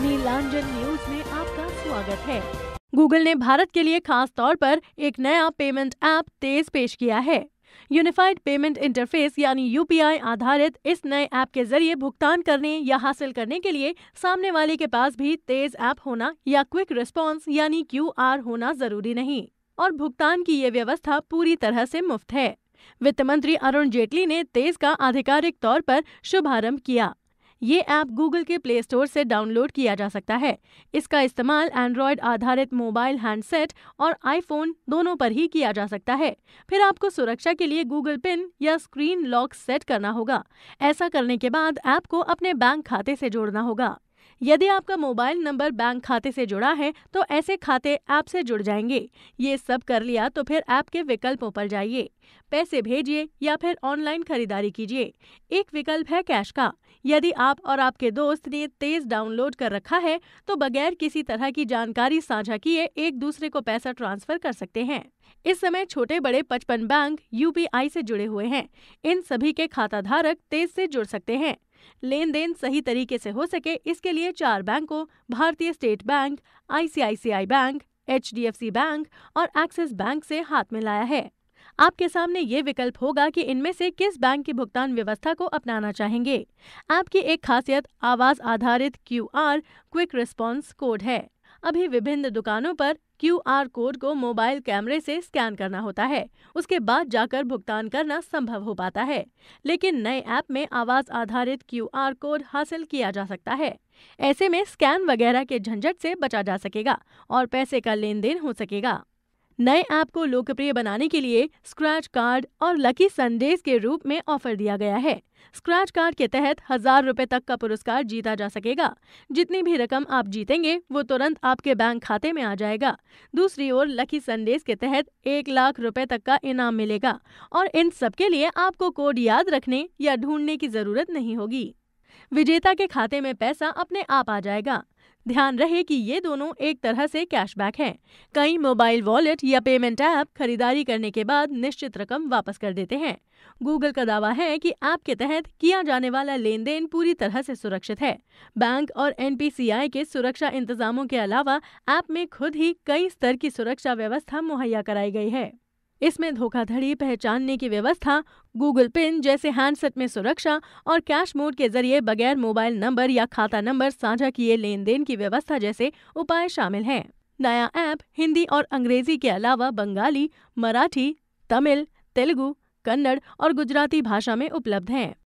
नीलांजन news में आपका स्वागत है गूगल ने भारत के लिए खास तौर पर एक नया पेमेंट ऐप तेज पेश किया है यूनिफाइड पेमेंट इंटरफेस यानी यू आधारित इस नए ऐप के जरिए भुगतान करने या हासिल करने के लिए सामने वाले के पास भी तेज ऐप होना या क्विक रिस्पॉन्स यानी क्यू होना जरूरी नहीं और भुगतान की ये व्यवस्था पूरी तरह से मुफ्त है वित्त मंत्री अरुण जेटली ने तेज का आधिकारिक तौर पर शुभारंभ किया ये ऐप गूगल के प्ले स्टोर से डाउनलोड किया जा सकता है इसका इस्तेमाल एंड्रॉयड आधारित मोबाइल हैंडसेट और आईफोन दोनों पर ही किया जा सकता है फिर आपको सुरक्षा के लिए गूगल पिन या स्क्रीन लॉक सेट करना होगा ऐसा करने के बाद ऐप को अपने बैंक खाते से जोड़ना होगा यदि आपका मोबाइल नंबर बैंक खाते से जुड़ा है तो ऐसे खाते ऐप से जुड़ जाएंगे ये सब कर लिया तो फिर ऐप के विकल्पों पर जाइए पैसे भेजिए या फिर ऑनलाइन खरीदारी कीजिए एक विकल्प है कैश का यदि आप और आपके दोस्त ने तेज डाउनलोड कर रखा है तो बगैर किसी तरह की जानकारी साझा किए एक दूसरे को पैसा ट्रांसफर कर सकते हैं इस समय छोटे बड़े पचपन बैंक यूपीआई से जुड़े हुए हैं इन सभी के खाता धारक तेज से जुड़ सकते हैं लेन देन सही तरीके से हो सके इसके लिए चार बैंकों भारतीय State Bank ICICI Bank H Bank और एक्सिस बैंक से हाथ मिलाया है आपके सामने ये विकल्प होगा कि इनमें से किस बैंक की भुगतान व्यवस्था को अपनाना चाहेंगे ऐप की एक खासियत आवाज आधारित क्यू क्विक रिस्पॉन्स कोड है अभी विभिन्न दुकानों पर क्यू आर कोड को मोबाइल कैमरे से स्कैन करना होता है उसके बाद जाकर भुगतान करना संभव हो पाता है लेकिन नए ऐप में आवाज आधारित क्यू आर कोड हासिल किया जा सकता है ऐसे में स्कैन वगैरह के झंझट से बचा जा सकेगा और पैसे का लेन देन हो सकेगा नए ऐप को लोकप्रिय बनाने के लिए स्क्रैच कार्ड और लकी संडेज के रूप में ऑफर दिया गया है स्क्रैच कार्ड के तहत हजार रूपए तक का पुरस्कार जीता जा सकेगा जितनी भी रकम आप जीतेंगे वो तुरंत आपके बैंक खाते में आ जाएगा दूसरी ओर लकी संडेज के तहत एक लाख रूपए तक का इनाम मिलेगा और इन सब के लिए आपको कोड याद रखने या ढूंढने की जरूरत नहीं होगी विजेता के खाते में पैसा अपने आप आ जाएगा ध्यान रहे कि ये दोनों एक तरह से कैशबैक हैं कई मोबाइल वॉलेट या पेमेंट ऐप खरीदारी करने के बाद निश्चित रकम वापस कर देते हैं गूगल का दावा है कि ऐप के तहत किया जाने वाला लेन देन पूरी तरह से सुरक्षित है बैंक और एन के सुरक्षा इंतजामों के अलावा ऐप में खुद ही कई स्तर की सुरक्षा व्यवस्था मुहैया कराई गई है इसमें धोखाधड़ी पहचानने की व्यवस्था गूगल पिन जैसे हैंडसेट में सुरक्षा और कैश मोड के जरिए बगैर मोबाइल नंबर या खाता नंबर साझा किए लेन देन की व्यवस्था जैसे उपाय शामिल हैं नया ऐप हिंदी और अंग्रेजी के अलावा बंगाली मराठी तमिल तेलुगु कन्नड़ और गुजराती भाषा में उपलब्ध है